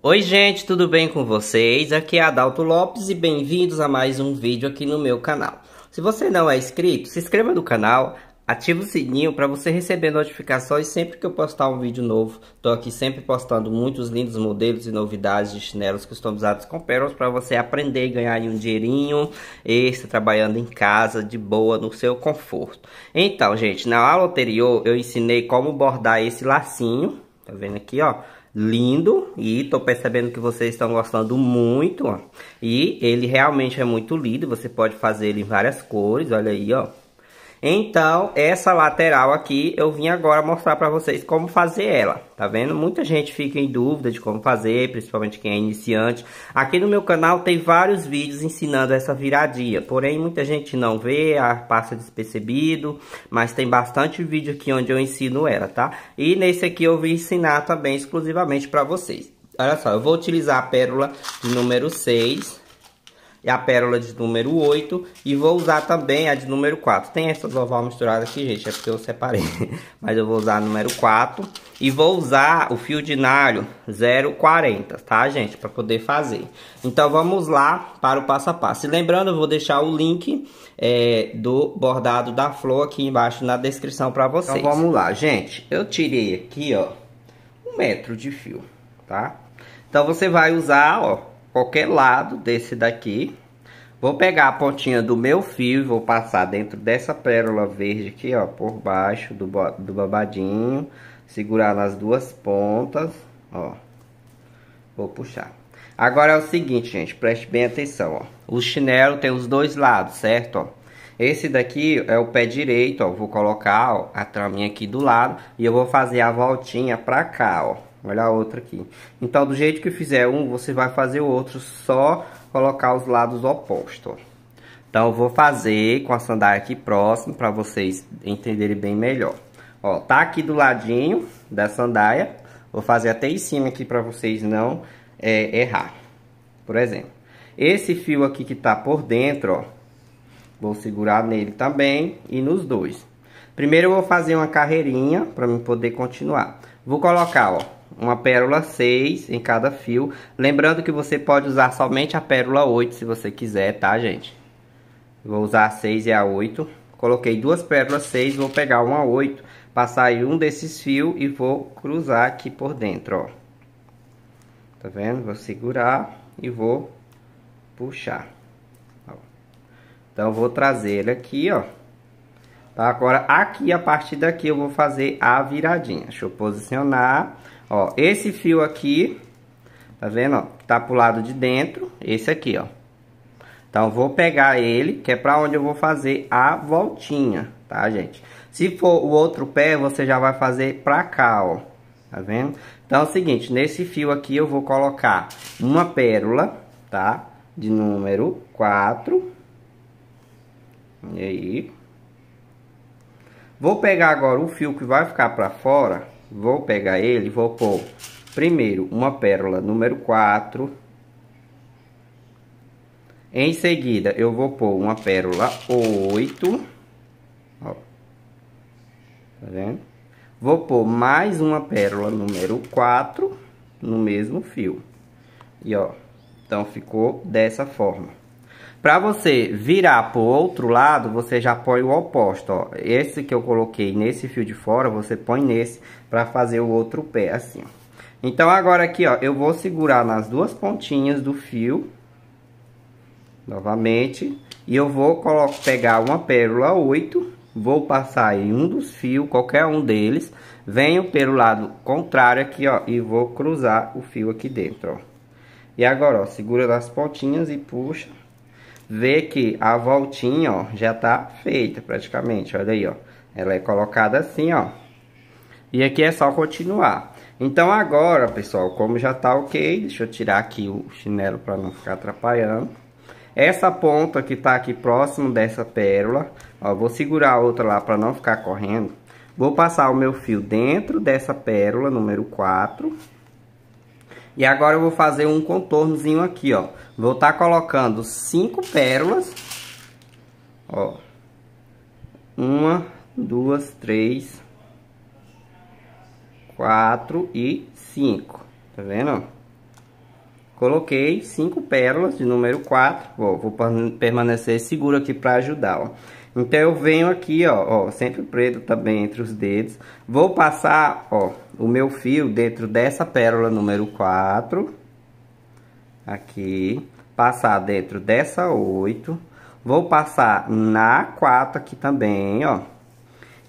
Oi gente, tudo bem com vocês? Aqui é Adalto Lopes e bem-vindos a mais um vídeo aqui no meu canal. Se você não é inscrito, se inscreva no canal, ative o sininho para você receber notificações sempre que eu postar um vídeo novo. Estou aqui sempre postando muitos lindos modelos e novidades de chinelos customizados com pérolas para você aprender e ganhar um dinheirinho extra trabalhando em casa, de boa, no seu conforto. Então gente, na aula anterior eu ensinei como bordar esse lacinho, tá vendo aqui ó? lindo e tô percebendo que vocês estão gostando muito, ó. E ele realmente é muito lindo, você pode fazer ele em várias cores, olha aí, ó. Então, essa lateral aqui, eu vim agora mostrar para vocês como fazer ela, tá vendo? Muita gente fica em dúvida de como fazer, principalmente quem é iniciante. Aqui no meu canal tem vários vídeos ensinando essa viradinha, porém muita gente não vê, passa despercebido, mas tem bastante vídeo aqui onde eu ensino ela, tá? E nesse aqui eu vim ensinar também exclusivamente para vocês. Olha só, eu vou utilizar a pérola de número 6, é a pérola de número 8 e vou usar também a de número 4. Tem essas oval misturadas aqui, gente, é porque eu separei, mas eu vou usar a número 4 e vou usar o fio de nalho 0,40, tá, gente, para poder fazer. Então vamos lá para o passo a passo. E lembrando, eu vou deixar o link é, do bordado da flor aqui embaixo na descrição para então, vocês. Então vamos lá, gente. Eu tirei aqui, ó, um metro de fio, tá? Então você vai usar, ó, qualquer lado desse daqui. Vou pegar a pontinha do meu fio e vou passar dentro dessa pérola verde aqui, ó, por baixo do, do babadinho. Segurar nas duas pontas, ó. Vou puxar. Agora é o seguinte, gente, preste bem atenção, ó. O chinelo tem os dois lados, certo, ó. Esse daqui é o pé direito, ó. Vou colocar ó, a traminha aqui do lado e eu vou fazer a voltinha pra cá, ó. Olha a outra aqui. Então, do jeito que fizer um, você vai fazer o outro, só colocar os lados opostos, Então, eu vou fazer com a sandália aqui próximo, para vocês entenderem bem melhor. Ó, tá aqui do ladinho da sandália. Vou fazer até em cima aqui para vocês não é, errar. Por exemplo, esse fio aqui que tá por dentro, ó. Vou segurar nele também e nos dois. Primeiro eu vou fazer uma carreirinha para mim poder continuar. Vou colocar, ó, uma pérola 6 em cada fio. Lembrando que você pode usar somente a pérola 8 se você quiser, tá, gente? Vou usar a 6 e a 8. Coloquei duas pérolas 6, vou pegar uma 8, passar em um desses fios e vou cruzar aqui por dentro, ó. Tá vendo? Vou segurar e vou puxar. Ó. Então, vou trazer ele aqui, ó. Tá? Agora, aqui, a partir daqui, eu vou fazer a viradinha. Deixa eu posicionar Ó, esse fio aqui, tá vendo, ó? Tá pro lado de dentro, esse aqui, ó. Então, vou pegar ele, que é pra onde eu vou fazer a voltinha, tá, gente? Se for o outro pé, você já vai fazer pra cá, ó. Tá vendo? Então, é o seguinte, nesse fio aqui eu vou colocar uma pérola, tá? De número 4. E aí? Vou pegar agora o fio que vai ficar pra fora, vou pegar ele, vou pôr primeiro uma pérola número 4. Em seguida, eu vou pôr uma pérola 8. Ó, tá vendo? Vou pôr mais uma pérola número 4 no mesmo fio. E ó, então ficou dessa forma. Para você virar pro outro lado, você já põe o oposto, ó. Esse que eu coloquei nesse fio de fora, você põe nesse para fazer o outro pé, assim, ó. Então, agora aqui, ó, eu vou segurar nas duas pontinhas do fio, novamente, e eu vou pegar uma pérola 8, vou passar em um dos fios, qualquer um deles, venho pelo lado contrário aqui, ó, e vou cruzar o fio aqui dentro, ó. E agora, ó, segura nas pontinhas e puxa vê que a voltinha, ó, já tá feita praticamente, olha aí, ó. Ela é colocada assim, ó. E aqui é só continuar. Então agora, pessoal, como já tá ok, deixa eu tirar aqui o chinelo para não ficar atrapalhando. Essa ponta que tá aqui próximo dessa pérola, ó, vou segurar a outra lá para não ficar correndo. Vou passar o meu fio dentro dessa pérola número 4 e agora eu vou fazer um contornozinho aqui, ó. Vou estar tá colocando cinco pérolas. Ó. Uma, duas, três, quatro e cinco. Tá vendo? Coloquei cinco pérolas de número 4, vou permanecer seguro aqui para ajudar, ó. Então eu venho aqui, ó, ó, sempre preto também entre os dedos. Vou passar, ó, o meu fio dentro dessa pérola número 4. Aqui, passar dentro dessa 8. Vou passar na 4 aqui também, ó.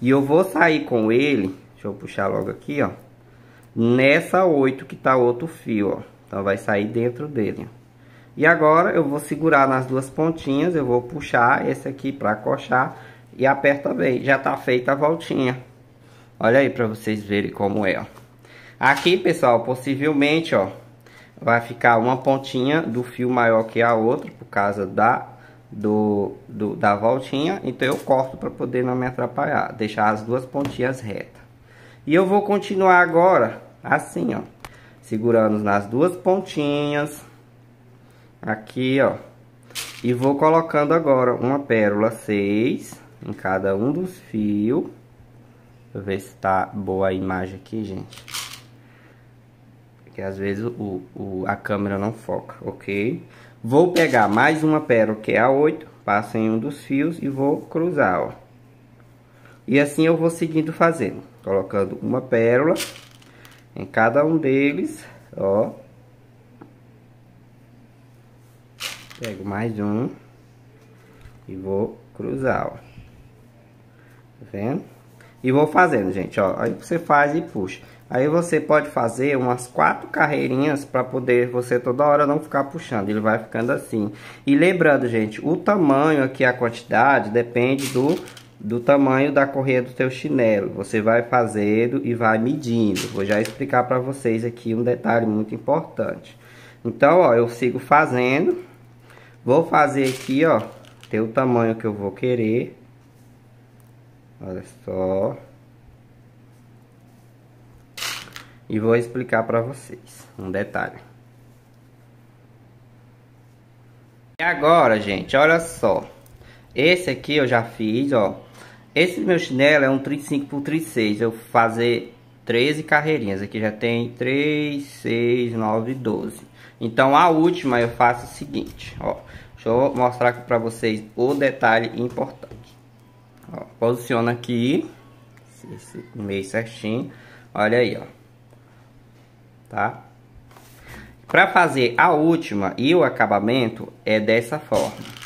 E eu vou sair com ele, deixa eu puxar logo aqui, ó, nessa 8 que tá outro fio, ó. Então, vai sair dentro dele. E agora, eu vou segurar nas duas pontinhas, eu vou puxar esse aqui pra coxar e aperta bem. Já tá feita a voltinha. Olha aí pra vocês verem como é, ó. Aqui, pessoal, possivelmente, ó, vai ficar uma pontinha do fio maior que a outra, por causa da, do, do da voltinha. Então, eu corto pra poder não me atrapalhar, deixar as duas pontinhas retas. E eu vou continuar agora, assim, ó segurando nas duas pontinhas, aqui, ó. E vou colocando agora uma pérola 6 em cada um dos fios. Deixa eu ver se tá boa a imagem aqui, gente. Porque às vezes o, o, a câmera não foca, ok? Vou pegar mais uma pérola, que é a 8, passo em um dos fios e vou cruzar, ó. E assim eu vou seguindo fazendo, colocando uma pérola em cada um deles, ó. Pego mais um. E vou cruzar, ó. Tá vendo? E vou fazendo, gente, ó. Aí você faz e puxa. Aí você pode fazer umas quatro carreirinhas para poder você toda hora não ficar puxando. Ele vai ficando assim. E lembrando, gente, o tamanho aqui, a quantidade, depende do do tamanho da correia do teu chinelo. Você vai fazendo e vai medindo. Vou já explicar para vocês aqui um detalhe muito importante. Então, ó, eu sigo fazendo. Vou fazer aqui, ó, ter o tamanho que eu vou querer. Olha só. E vou explicar para vocês um detalhe. E agora, gente, olha só. Esse aqui eu já fiz, ó esse meu chinelo é um 35 por 36, eu vou fazer 13 carreirinhas, aqui já tem 3, 6, 9, 12. Então a última eu faço o seguinte, ó, deixa eu mostrar para vocês o detalhe importante. Ó, posiciona aqui, meio certinho, olha aí, ó, tá? Para fazer a última e o acabamento é dessa forma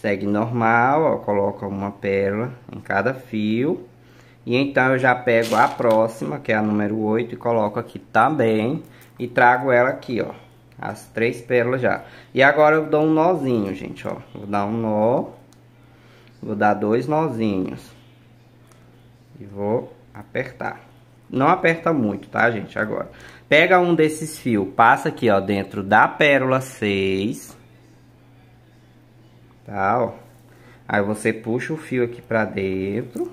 segue normal, ó, coloca uma pérola em cada fio. E então eu já pego a próxima, que é a número 8, e coloco aqui também. E trago ela aqui, ó. As três pérolas já. E agora eu dou um nozinho, gente, ó. Vou dar um nó. Vou dar dois nozinhos. E vou apertar. Não aperta muito, tá, gente? Agora. Pega um desses fios, passa aqui, ó, dentro da pérola 6 tá, ó. Aí você puxa o fio aqui pra dentro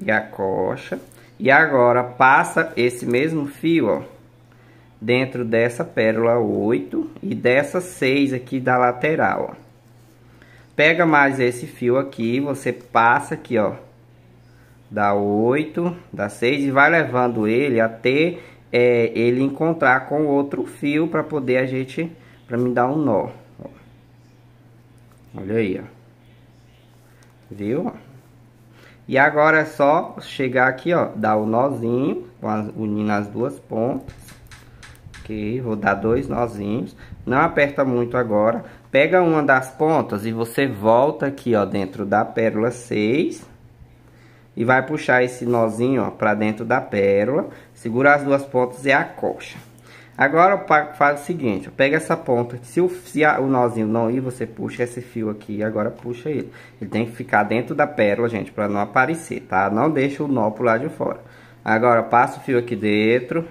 e coxa. E agora passa esse mesmo fio, ó, dentro dessa pérola 8 e dessa 6 aqui da lateral, ó. Pega mais esse fio aqui, você passa aqui, ó, da 8, da 6 e vai levando ele até é, ele encontrar com outro fio para poder a gente, para me dar um nó. Olha aí, ó. Viu? E agora é só chegar aqui, ó, dar o nozinho, unindo as duas pontas. Ok, vou dar dois nozinhos. Não aperta muito agora. Pega uma das pontas e você volta aqui, ó, dentro da pérola 6. E vai puxar esse nozinho, ó, pra dentro da pérola. Segura as duas pontas e a coxa. Agora faz o seguinte, pega essa ponta, se, o, se a, o nozinho não ir, você puxa esse fio aqui e agora puxa ele. Ele tem que ficar dentro da pérola, gente, para não aparecer, tá? Não deixa o nó pro lado de fora. Agora passa o fio aqui dentro,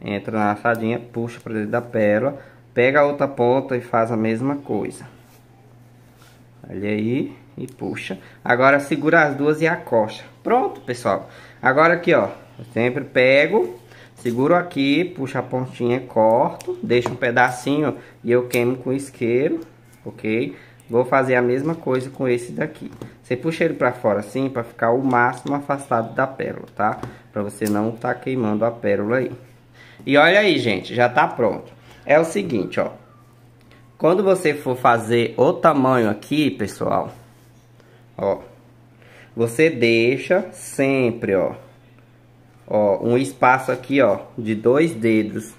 entra na assadinha, puxa para dentro da pérola, pega a outra ponta e faz a mesma coisa. Olha aí e puxa. Agora segura as duas e acosta. Pronto, pessoal. Agora aqui, ó, eu sempre pego Seguro aqui, puxo a pontinha, corto, deixo um pedacinho e eu queimo com isqueiro, ok? Vou fazer a mesma coisa com esse daqui. Você puxa ele pra fora assim, pra ficar o máximo afastado da pérola, tá? Pra você não tá queimando a pérola aí. E olha aí, gente, já tá pronto. É o seguinte, ó. Quando você for fazer o tamanho aqui, pessoal, ó. Você deixa sempre, ó ó, um espaço aqui, ó, de dois dedos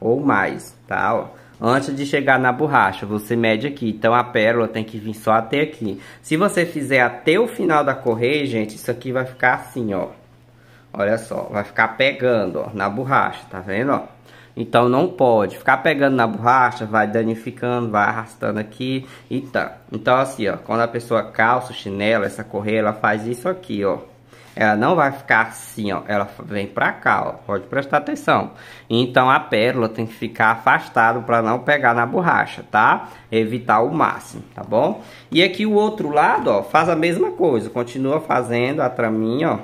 ou mais, tá? Ó. Antes de chegar na borracha, você mede aqui. Então, a pérola tem que vir só até aqui. Se você fizer até o final da correia, gente, isso aqui vai ficar assim, ó. Olha só, vai ficar pegando, ó, na borracha, tá vendo, ó? Então, não pode. Ficar pegando na borracha, vai danificando, vai arrastando aqui e tá. Então, assim, ó, quando a pessoa calça o chinelo, essa correia, ela faz isso aqui, ó. Ela não vai ficar assim, ó. Ela vem pra cá, ó. Pode prestar atenção. Então a pérola tem que ficar afastado para não pegar na borracha, tá? Evitar o máximo, tá bom? E aqui o outro lado, ó, faz a mesma coisa. Continua fazendo a traminha, ó.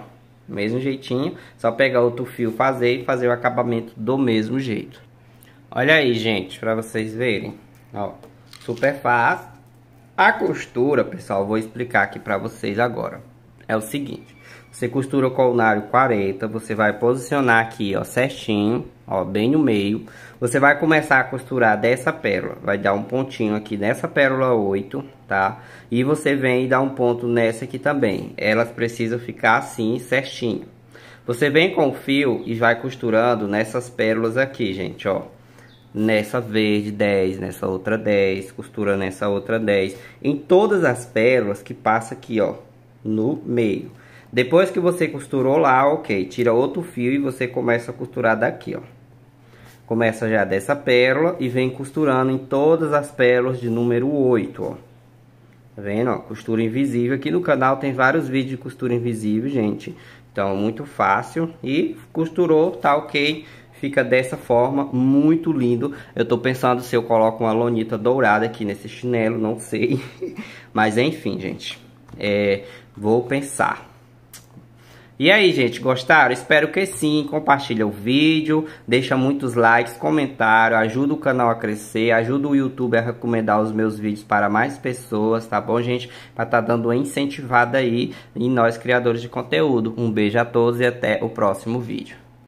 Mesmo jeitinho. Só pegar outro fio, fazer e fazer o acabamento do mesmo jeito. Olha aí, gente, pra vocês verem. Ó, super fácil. A costura, pessoal, vou explicar aqui pra vocês agora. É o seguinte. Você costura o colunário 40, você vai posicionar aqui, ó, certinho, ó, bem no meio. Você vai começar a costurar dessa pérola, vai dar um pontinho aqui nessa pérola 8, tá? E você vem e dá um ponto nessa aqui também. Elas precisam ficar assim, certinho. Você vem com o fio e vai costurando nessas pérolas aqui, gente, ó. Nessa verde 10, nessa outra 10, costura nessa outra 10. Em todas as pérolas que passa aqui, ó, no meio. Depois que você costurou lá, ok, tira outro fio e você começa a costurar daqui, ó. Começa já dessa pérola e vem costurando em todas as pérolas de número 8, ó. Tá vendo, ó? Costura invisível. Aqui no canal tem vários vídeos de costura invisível, gente. Então, muito fácil. E costurou, tá ok. Fica dessa forma, muito lindo. Eu tô pensando se eu coloco uma lonita dourada aqui nesse chinelo, não sei. Mas, enfim, gente. É, vou pensar. E aí, gente, gostaram? Espero que sim. Compartilha o vídeo, deixa muitos likes, comentário, ajuda o canal a crescer, ajuda o YouTube a recomendar os meus vídeos para mais pessoas, tá bom, gente? Para tá dando uma incentivada aí em nós criadores de conteúdo. Um beijo a todos e até o próximo vídeo.